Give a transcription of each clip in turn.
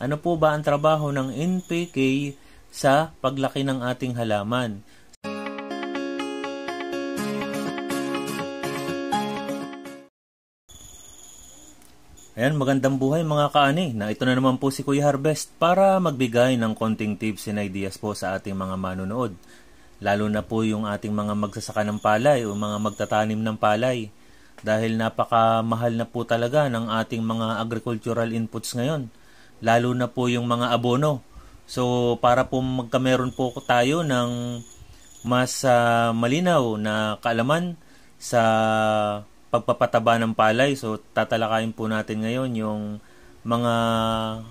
Ano po ba ang trabaho ng NPK sa paglaki ng ating halaman? Ayan, magandang buhay mga kaani na ito na naman po si Kuya Harvest para magbigay ng konting tips and ideas po sa ating mga manunood. Lalo na po yung ating mga magsasaka ng palay o mga magtatanim ng palay dahil napakamahal na po talaga ng ating mga agricultural inputs ngayon lalo na po yung mga abono. So para po magkameron po tayo ng mas uh, malinaw na kaalaman sa pagpapataba ng palay. So tatalakayin po natin ngayon yung mga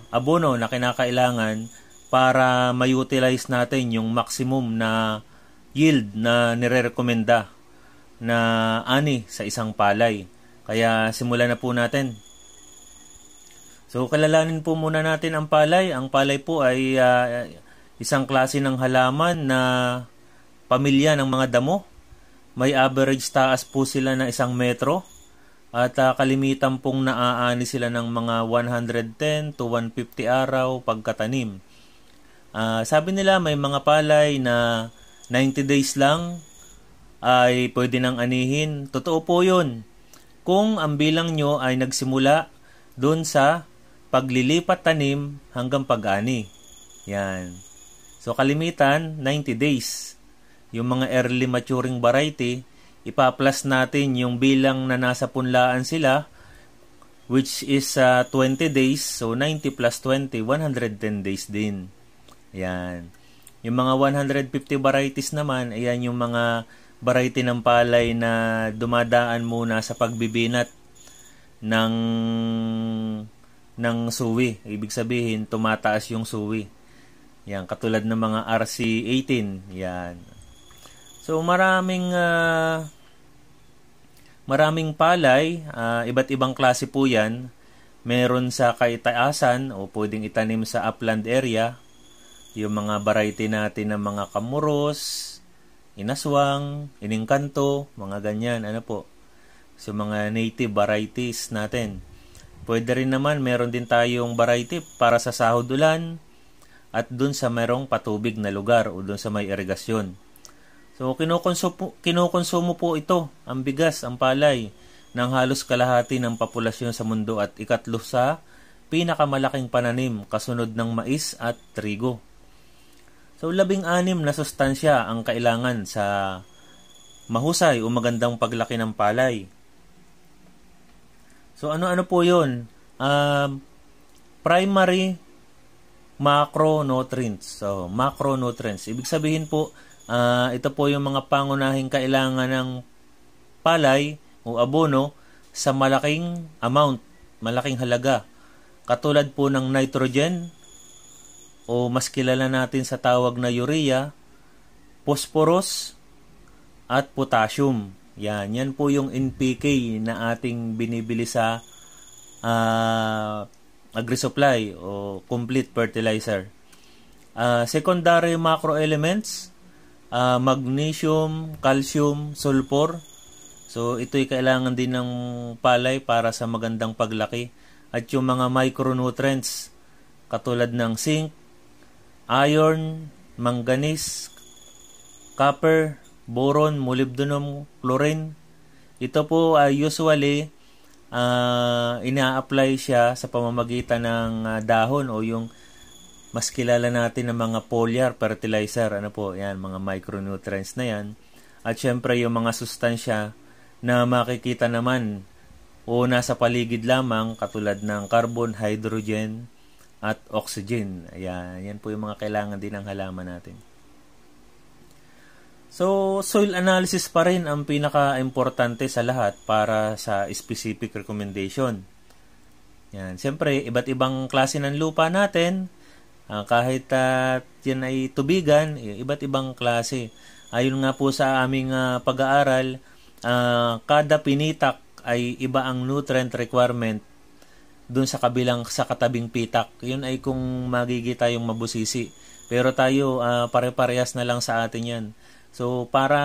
abono na kinakailangan para ma-utilize natin yung maximum na yield na nirerekomenda na ani sa isang palay. Kaya simulan na po natin. So kalalanin po muna natin ang palay. Ang palay po ay uh, isang klase ng halaman na pamilya ng mga damo. May average taas po sila na isang metro at uh, kalimitan pong naaani sila ng mga 110 to 150 araw pagkatanim. Uh, sabi nila may mga palay na 90 days lang ay pwede nang anihin. Totoo po yun. Kung ang bilang nyo ay nagsimula doon sa paglilipat tanim hanggang pag-ani. Yan. So kalimitan 90 days. Yung mga early maturing variety, ipa-plus natin yung bilang na nasa punlaan sila which is uh, 20 days. So 90 plus 20, 110 days din. Yan. Yung mga 150 varieties naman, ayan yung mga variety ng palay na dumadaan muna sa pagbibinat ng ng suwi. Ibig sabihin, tumataas yung suwi. Yan, katulad ng mga RC18. Yan. So, maraming uh, maraming palay. Uh, iba't ibang klase po yan. Meron sa kaitaasan o pwedeng itanim sa upland area. Yung mga variety natin ng mga kamuros, inaswang, iningkanto, mga ganyan. Ano po? So, mga native varieties natin. Pwede rin naman, meron din tayong variety para sa sahod ulan at dun sa merong patubig na lugar o dun sa may irigasyon. So, kinukonsumo, kinukonsumo po ito, ang bigas, ang palay, ng halos kalahati ng populasyon sa mundo at ikatlo sa pinakamalaking pananim kasunod ng mais at trigo. So, labing-anim na sustansya ang kailangan sa mahusay o magandang paglaki ng palay So ano-ano po 'yun? Um, primary macronutrients. So macronutrients. Ibig sabihin po, uh, ito po yung mga pangunahing kailangan ng palay o abono sa malaking amount, malaking halaga. Katulad po ng nitrogen o mas kilala natin sa tawag na urea, phosphorus at potassium. Yan, yan po yung NPK na ating binibili sa uh, agri-supply o complete fertilizer. Uh, secondary macro elements, uh, magnesium, calcium, sulfur. So ito'y kailangan din ng palay para sa magandang paglaki. At yung mga micronutrients katulad ng zinc, iron, manganese, copper, boron, molybdenum, chlorine. Ito po uh, usually uh, ina-apply siya sa pamamagitan ng uh, dahon o yung mas kilala natin ng mga foliar fertilizer, ano po, yan, mga micronutrients na yan. At syempre yung mga sustansya na makikita naman o nasa paligid lamang katulad ng carbon, hydrogen, at oxygen. Ayan, yan po yung mga kailangan din ng halaman natin. So, soil analysis pa rin ang pinaka-importante sa lahat para sa specific recommendation. Yan. Siyempre, iba't ibang klase ng lupa natin, uh, kahit uh, yan ay tubigan, eh, iba't ibang klase. Ayon nga po sa aming uh, pag-aaral, uh, kada pinitak ay iba ang nutrient requirement dun sa kabilang sa katabing pitak. Yun ay kung magigi tayong mabusisi. Pero tayo, uh, pare-parehas na lang sa atin yan. So, para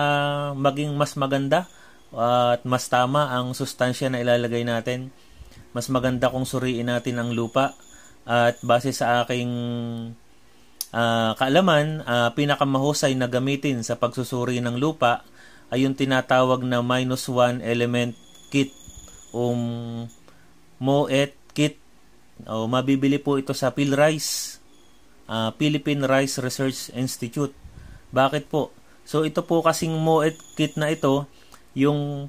maging mas maganda at mas tama ang sustansya na ilalagay natin, mas maganda kung suriin natin ang lupa at base sa aking uh, kaalaman, uh, pinakamahusay na gamitin sa pagsusuri ng lupa ay yung tinatawag na minus 1 element kit o um, MOET kit. O, mabibili po ito sa PhilRice, uh, ah, Philippine Rice Research Institute. Bakit po? So ito po kasing Moet kit na ito, yung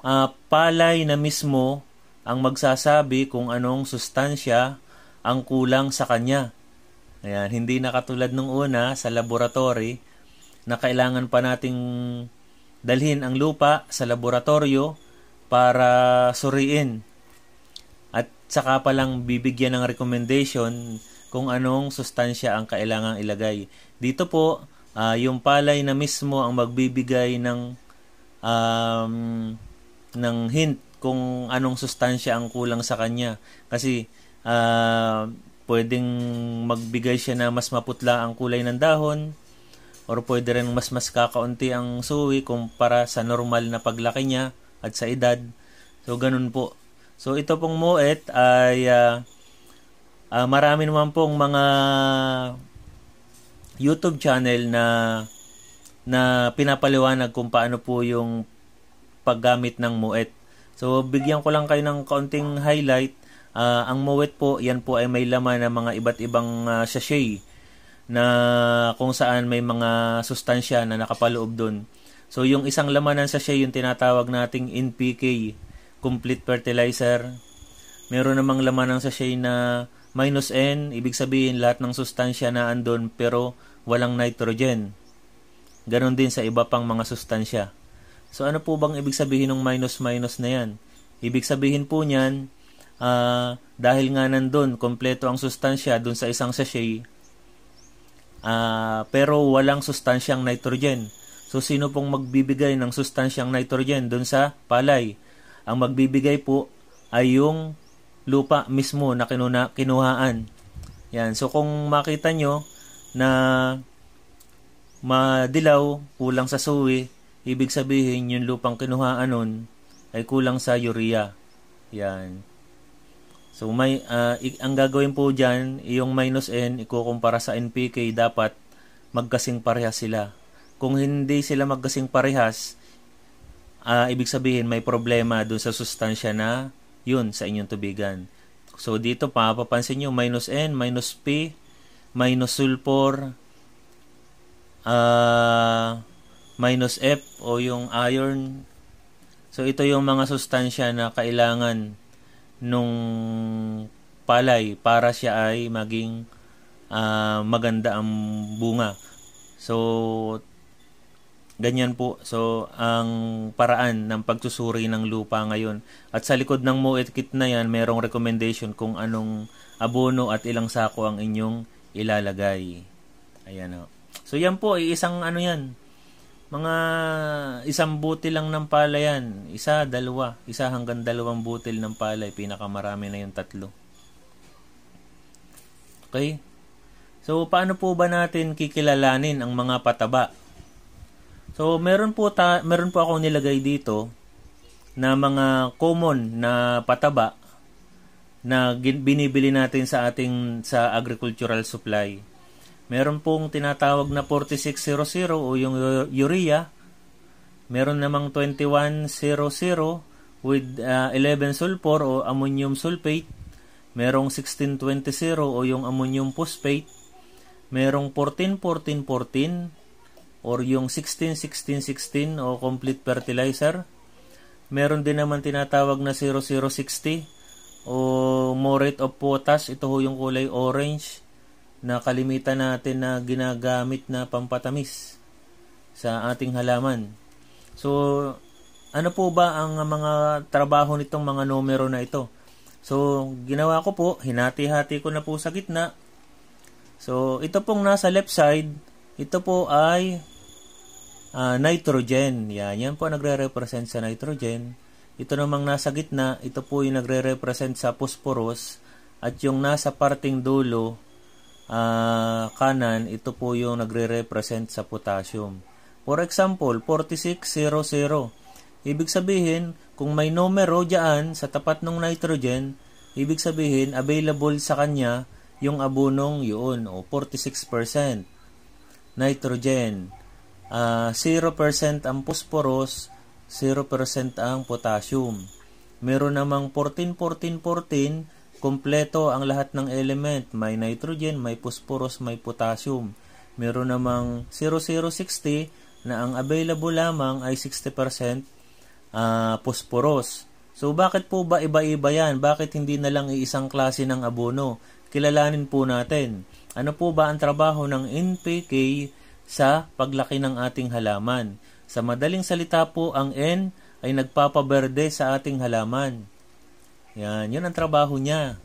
uh, palay na mismo ang magsasabi kung anong sustansya ang kulang sa kanya. Ayan, hindi nakatulad nung una sa laboratory na kailangan pa nating dalhin ang lupa sa laboratorio para suriin. At saka pa lang bibigyan ng recommendation kung anong sustansya ang kailangang ilagay. Dito po, uh, yung palay na mismo ang magbibigay ng um, ng hint kung anong sustansya ang kulang sa kanya kasi uh, pwedeng magbigay siya na mas maputla ang kulay ng dahon or pwede rin mas mas kakaunti ang suwi kumpara sa normal na paglaki niya at sa edad. So, ganun po. So, ito pong moet ay uh, uh, marami naman pong mga YouTube channel na na pinapaliwanag kung paano po yung paggamit ng muet. So bigyan ko lang kayo ng kaunting highlight. Uh, ang muet po, yan po ay may laman ng mga iba't ibang uh, sachet na kung saan may mga sustansya na nakapaloob doon. So yung isang laman ng sachet yung tinatawag nating NPK, complete fertilizer. Meron namang laman ng sachet na Minus N, ibig sabihin lahat ng sustansya na andon pero walang nitrogen. Ganon din sa iba pang mga sustansya. So ano po bang ibig sabihin ng minus-minus na yan? Ibig sabihin po niyan, uh, dahil nga nandun, kompleto ang sustansya dun sa isang sachet, uh, pero walang sustansyang nitrogen. So sino pong magbibigay ng sustansyang nitrogen doon sa palay? Ang magbibigay po ay yung lupa mismo na kinuna, kinuhaan. Yan. So kung makita nyo na madilaw, kulang sa suwi, ibig sabihin yung lupang kinuhaan nun ay kulang sa urea. Yan. So may uh, ang gagawin po diyan, yung minus N ikukumpara sa NPK dapat magkasing parehas sila. Kung hindi sila magkasing parehas, uh, ibig sabihin may problema doon sa sustansya na yun sa inyong tubigan. So dito papapansin papansin nyo, minus N, minus P, minus sulfur, uh, minus F o yung iron. So ito yung mga sustansya na kailangan nung palay para siya ay maging uh, maganda ang bunga. So Ganyan po. So, ang paraan ng pagsusuri ng lupa ngayon. At sa likod ng MOET kit na yan, merong recommendation kung anong abono at ilang sako ang inyong ilalagay. Ayan o. Oh. So, yan po, eh, isang ano yan. Mga isang butil lang ng palay yan. Isa, dalawa. Isa hanggang dalawang butil ng palay. Pinakamarami na yung tatlo. Okay? So, paano po ba natin kikilalanin ang mga pataba So, meron po, ta- meron po ako nilagay dito na mga common na pataba na binibili natin sa ating sa agricultural supply. Meron pong tinatawag na 4600 o yung urea. Meron namang 2100 with uh, 11 sulfur o ammonium sulfate. Merong 16220 o yung ammonium phosphate. Merong 14 14 14 or yung 16-16-16 o complete fertilizer. Meron din naman tinatawag na 0060 o morate of potash. Ito ho yung kulay orange na kalimitan natin na ginagamit na pampatamis sa ating halaman. So, ano po ba ang mga trabaho nitong mga numero na ito? So, ginawa ko po, hinati-hati ko na po sa gitna. So, ito pong nasa left side, ito po ay uh, nitrogen. Yan, yan po nagre-represent sa nitrogen. Ito namang nasa gitna, ito po yung nagre-represent sa phosphorus at yung nasa parting dulo uh, kanan, ito po yung nagre-represent sa potassium. For example, 4600. Ibig sabihin, kung may numero diyan sa tapat ng nitrogen, ibig sabihin available sa kanya yung abunong yun o 46% nitrogen uh, ah, 0% ang phosphorus, 0% ang potassium. Meron namang 14, 14, 14, kompleto ang lahat ng element. May nitrogen, may phosphorus, may potassium. Meron namang 0060 na ang available lamang ay 60% uh, ah, phosphorus. So bakit po ba iba-iba yan? Bakit hindi na lang iisang klase ng abono? Kilalanin po natin. Ano po ba ang trabaho ng NPK sa paglaki ng ating halaman. Sa madaling salita po, ang N ay nagpapaberde sa ating halaman. Yan, yun ang trabaho niya.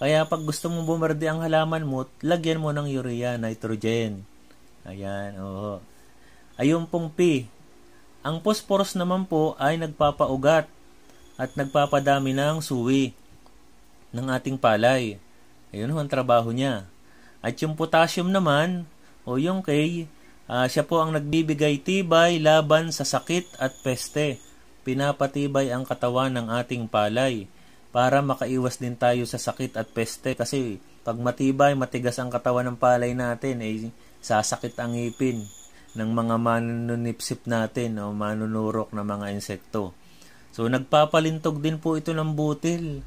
Kaya pag gusto mong bumerde ang halaman mo, lagyan mo ng urea, nitrogen. Ayan, oo. Ayun pong P. Ang phosphorus naman po ay nagpapaugat at nagpapadami ng suwi ng ating palay. Ayun ho ang trabaho niya. At yung potassium naman o yung K, uh, ah, siya po ang nagbibigay tibay laban sa sakit at peste. Pinapatibay ang katawan ng ating palay para makaiwas din tayo sa sakit at peste kasi pag matibay, matigas ang katawan ng palay natin, eh, sasakit ang ngipin ng mga manunipsip natin o manunurok na mga insekto. So, nagpapalintog din po ito ng butil.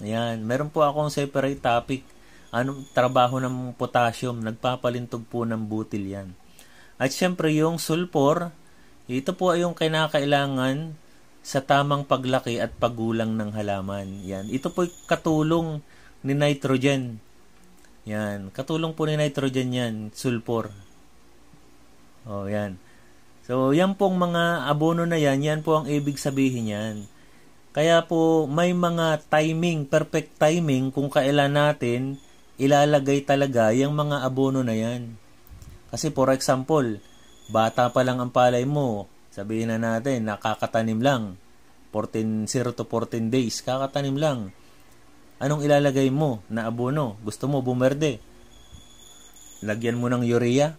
Ayan, meron po akong separate topic anong trabaho ng potassium, nagpapalintog po ng butil yan. At syempre yung sulfur, ito po ay yung kinakailangan sa tamang paglaki at pagulang ng halaman. Yan. Ito po katulong ni nitrogen. Yan. Katulong po ni nitrogen yan, sulfur. Oh, yan. So, yan pong mga abono na yan, yan po ang ibig sabihin yan. Kaya po, may mga timing, perfect timing kung kailan natin ilalagay talaga yung mga abono na yan. Kasi for example, bata pa lang ang palay mo, sabihin na natin, nakakatanim lang. 14, 0 to 14 days, kakatanim lang. Anong ilalagay mo na abono? Gusto mo bumerde? Lagyan mo ng urea?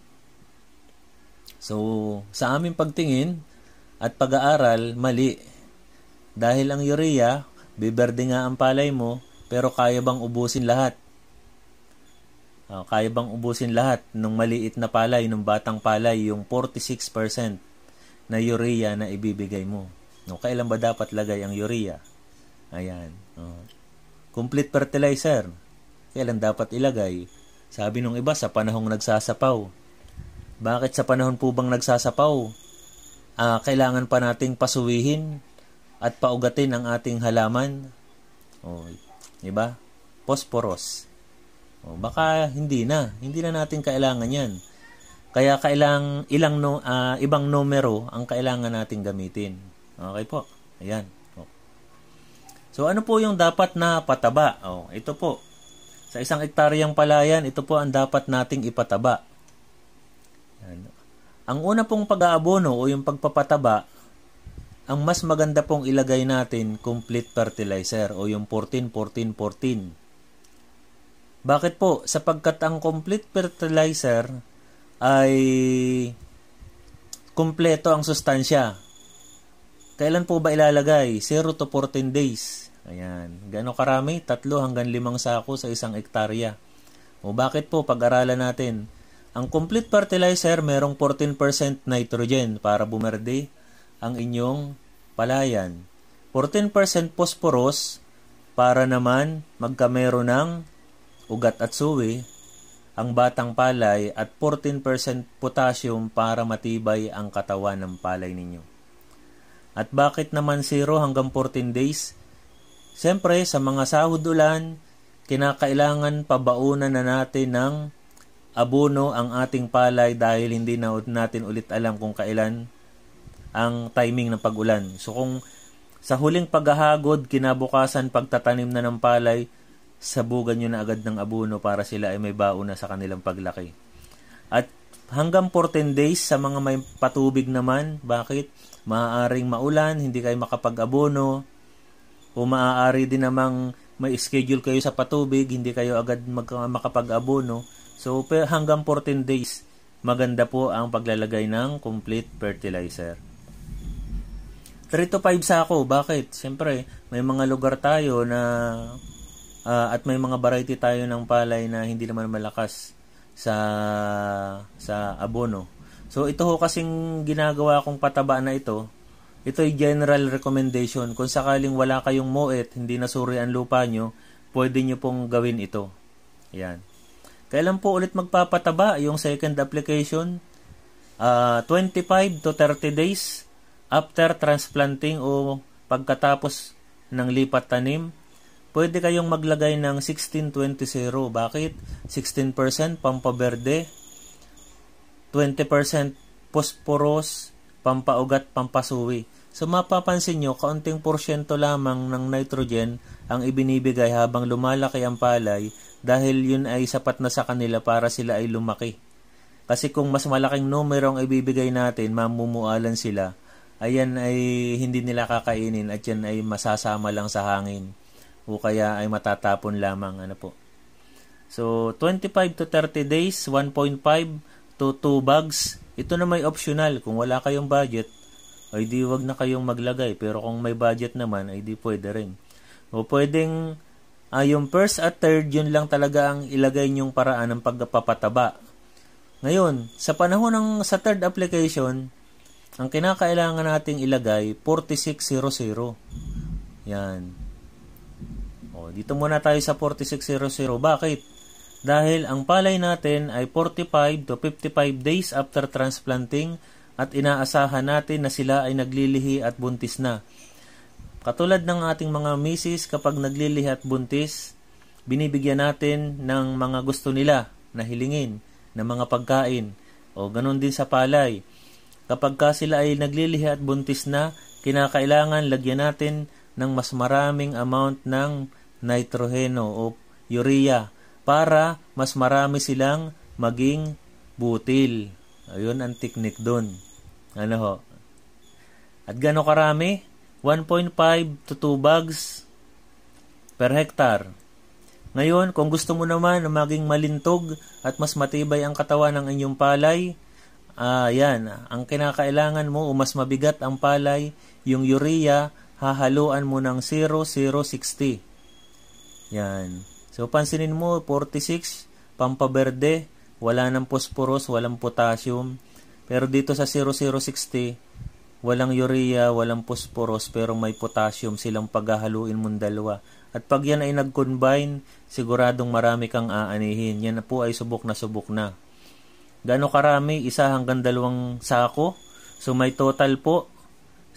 So, sa aming pagtingin at pag-aaral, mali. Dahil ang urea, biberde nga ang palay mo, pero kaya bang ubusin lahat? Uh, kaya bang ubusin lahat ng maliit na palay, ng batang palay, yung 46% na urea na ibibigay mo? No, kailan ba dapat lagay ang urea? Ayan. Uh, complete fertilizer. Kailan dapat ilagay? Sabi nung iba, sa panahong nagsasapaw. Bakit sa panahon po bang nagsasapaw? Uh, kailangan pa nating pasuwihin at paugatin ang ating halaman. Oh, 'di ba? Phosphorus o, oh, baka hindi na. Hindi na natin kailangan yan. Kaya kailang ilang no, uh, ibang numero ang kailangan nating gamitin. Okay po. Ayan. O. Oh. So ano po yung dapat na pataba? O, oh, ito po. Sa isang ektaryang palayan, ito po ang dapat nating ipataba. Ayan. Ang una pong pag-aabono o yung pagpapataba, ang mas maganda pong ilagay natin complete fertilizer o yung 14-14-14. Bakit po? Sapagkat ang complete fertilizer ay kumpleto ang sustansya. Kailan po ba ilalagay? 0 to 14 days. Ayan. Gano'ng karami? 3 hanggang 5 sako sa isang ektarya. O bakit po? Pag-aralan natin. Ang complete fertilizer merong 14% nitrogen para bumerde ang inyong palayan. 14% phosphorus para naman magkamero ng ugat at suwi, ang batang palay at 14% potassium para matibay ang katawan ng palay ninyo. At bakit naman 0 hanggang 14 days? Siyempre, sa mga sahod ulan, kinakailangan pabaunan na natin ng abono ang ating palay dahil hindi na natin ulit alam kung kailan ang timing ng pagulan. So kung sa huling paghahagod, kinabukasan pagtatanim na ng palay, sabugan nyo na agad ng abono para sila ay may baon na sa kanilang paglaki. At hanggang 14 days sa mga may patubig naman, bakit? Maaaring maulan, hindi kayo makapag-abono, o maaari din namang may schedule kayo sa patubig, hindi kayo agad mag- makapag-abono. So hanggang 14 days, maganda po ang paglalagay ng complete fertilizer. 3 to 5 sako, bakit? Siyempre, may mga lugar tayo na Uh, at may mga variety tayo ng palay na hindi naman malakas sa sa abono. So ito ho kasing ginagawa kong pataba na ito, ito ay general recommendation. Kung sakaling wala kayong moet, hindi nasuri ang lupa nyo, pwede nyo pong gawin ito. Yan. Kailan po ulit magpapataba yung second application? Uh, ah, 25 to 30 days after transplanting o pagkatapos ng lipat tanim pwede kayong maglagay ng 16-20-0. Bakit? 16% pampaberde, 20% posporos, pampaugat, pampasuwi. So mapapansin nyo, kaunting porsyento lamang ng nitrogen ang ibinibigay habang lumalaki ang palay dahil yun ay sapat na sa kanila para sila ay lumaki. Kasi kung mas malaking numero ang ibibigay natin, mamumualan sila. Ayan ay hindi nila kakainin at yan ay masasama lang sa hangin o kaya ay matatapon lamang ano po. So 25 to 30 days, 1.5 to 2 bags. Ito na may optional kung wala kayong budget ay di wag na kayong maglagay pero kung may budget naman ay di pwede rin. O pwedeng ah, yung first at third yun lang talaga ang ilagay nyong paraan ng pagpapataba. Ngayon, sa panahon ng sa third application, ang kinakailangan nating ilagay 4600. Yan dito muna tayo sa 4600. Bakit? Dahil ang palay natin ay 45 to 55 days after transplanting at inaasahan natin na sila ay naglilihi at buntis na. Katulad ng ating mga misis, kapag naglilihi at buntis, binibigyan natin ng mga gusto nila na hilingin, na mga pagkain. O ganun din sa palay. Kapag ka sila ay naglilihi at buntis na, kinakailangan lagyan natin ng mas maraming amount ng nitrogeno o urea para mas marami silang maging butil. Ayun ang teknik doon. Ano ho? At gano'ng karami? 1.5 to 2 bags per hectare. Ngayon, kung gusto mo naman na maging malintog at mas matibay ang katawan ng inyong palay, ayan, yan, ang kinakailangan mo o mas mabigat ang palay, yung urea, hahaluan mo ng 0060 yan. So, pansinin mo, 46, pampaberde, wala ng phosphorus, walang potassium. Pero dito sa 0060, walang urea, walang phosphorus, pero may potassium silang paghahaluin mong dalawa. At pag yan ay nag-combine, siguradong marami kang aanihin. Yan na po ay subok na subok na. Gano karami? Isa hanggang dalawang sako. So may total po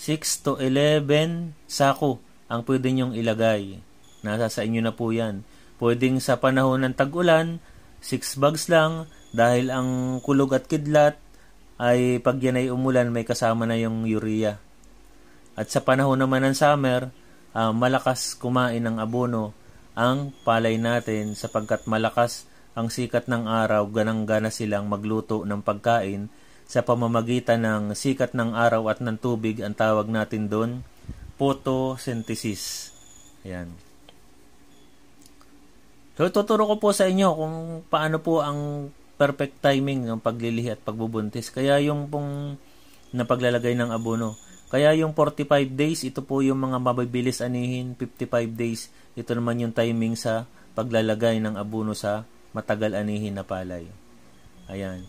6 to 11 sako ang pwede niyong ilagay. Nasa sa inyo na po yan. Pwedeng sa panahon ng tag-ulan, 6 bags lang dahil ang kulog at kidlat ay pag yan ay umulan may kasama na yung urea. At sa panahon naman ng summer, uh, malakas kumain ng abono ang palay natin sapagkat malakas ang sikat ng araw, ganang-gana silang magluto ng pagkain sa pamamagitan ng sikat ng araw at ng tubig ang tawag natin doon, photosynthesis. Ayan. So, tuturo ko po sa inyo kung paano po ang perfect timing ng paglilihi at pagbubuntis. Kaya yung pong napaglalagay ng abono. Kaya yung 45 days, ito po yung mga mababilis anihin. 55 days, ito naman yung timing sa paglalagay ng abono sa matagal anihin na palay. Ayan.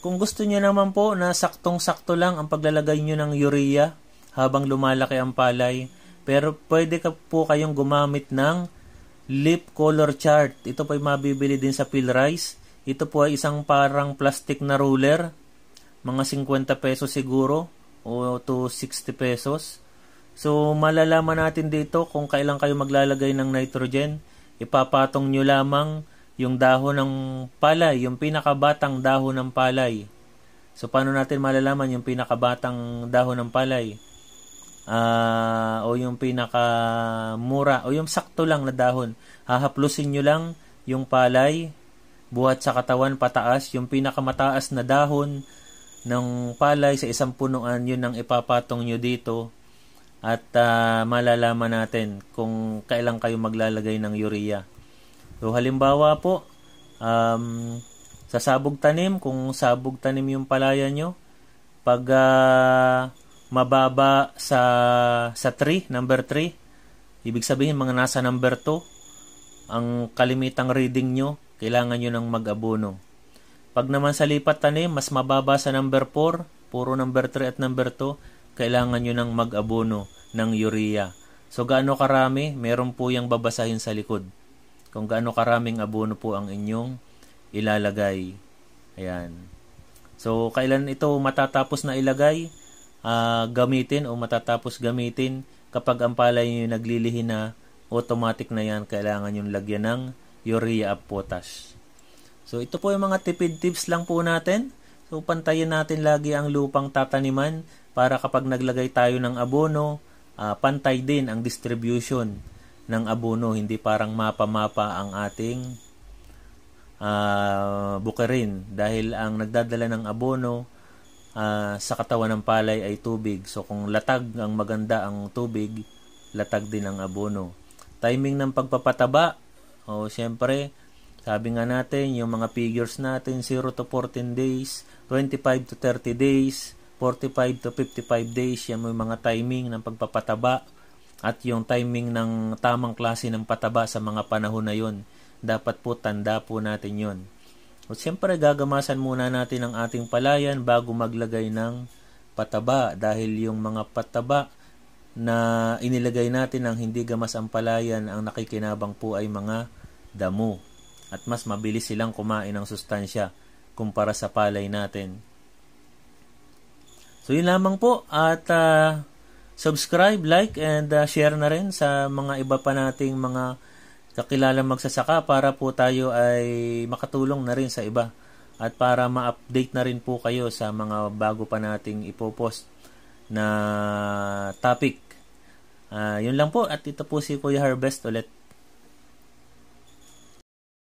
Kung gusto nyo naman po na saktong-sakto lang ang paglalagay nyo ng urea habang lumalaki ang palay, pero pwede ka po kayong gumamit ng lip color chart. Ito po ay mabibili din sa Philrice. Ito po ay isang parang plastic na ruler. Mga 50 pesos siguro o to 60 pesos. So, malalaman natin dito kung kailan kayo maglalagay ng nitrogen. Ipapatong nyo lamang yung dahon ng palay, yung pinakabatang dahon ng palay. So, paano natin malalaman yung pinakabatang dahon ng palay? uh, o yung pinakamura o yung sakto lang na dahon. Hahaplusin nyo lang yung palay, buhat sa katawan pataas, yung pinakamataas na dahon ng palay sa isang punuan, yun ang ipapatong nyo dito at uh, malalaman natin kung kailan kayo maglalagay ng urea. So halimbawa po, um, sa sabog tanim, kung sabog tanim yung palaya nyo, pag uh, mababa sa sa 3, number 3. Ibig sabihin mga nasa number 2, ang kalimitang reading nyo, kailangan nyo ng mag-abono. Pag naman sa lipat tanim, mas mababa sa number 4, puro number 3 at number 2, kailangan nyo ng mag-abono ng urea. So gaano karami, meron po yung babasahin sa likod. Kung gaano karaming abono po ang inyong ilalagay. Ayan. So, kailan ito matatapos na ilagay? uh, gamitin o matatapos gamitin kapag ang palay nyo naglilihi na automatic na yan kailangan yung lagyan ng urea at potash. So ito po yung mga tipid tips lang po natin. So pantayin natin lagi ang lupang tataniman para kapag naglagay tayo ng abono, uh, pantay din ang distribution ng abono, hindi parang mapa-mapa ang ating uh, ah, bukerin dahil ang nagdadala ng abono uh, sa katawan ng palay ay tubig. So kung latag ang maganda ang tubig, latag din ang abono. Timing ng pagpapataba, o oh, siyempre, sabi nga natin, yung mga figures natin, 0 to 14 days, 25 to 30 days, 45 to 55 days, yan yung mga timing ng pagpapataba at yung timing ng tamang klase ng pataba sa mga panahon na yon. Dapat po tanda po natin yon. O siyempre, gagamasan muna natin ang ating palayan bago maglagay ng pataba dahil yung mga pataba na inilagay natin ng hindi gamas ang palayan ang nakikinabang po ay mga damo at mas mabilis silang kumain ng sustansya kumpara sa palay natin. So yun lamang po at uh, subscribe, like and uh, share na rin sa mga iba pa nating mga kakilalang magsasaka para po tayo ay makatulong na rin sa iba at para ma-update na rin po kayo sa mga bago pa nating ipopost na topic. Uh, yun lang po at ito po si Kuya Harvest ulit.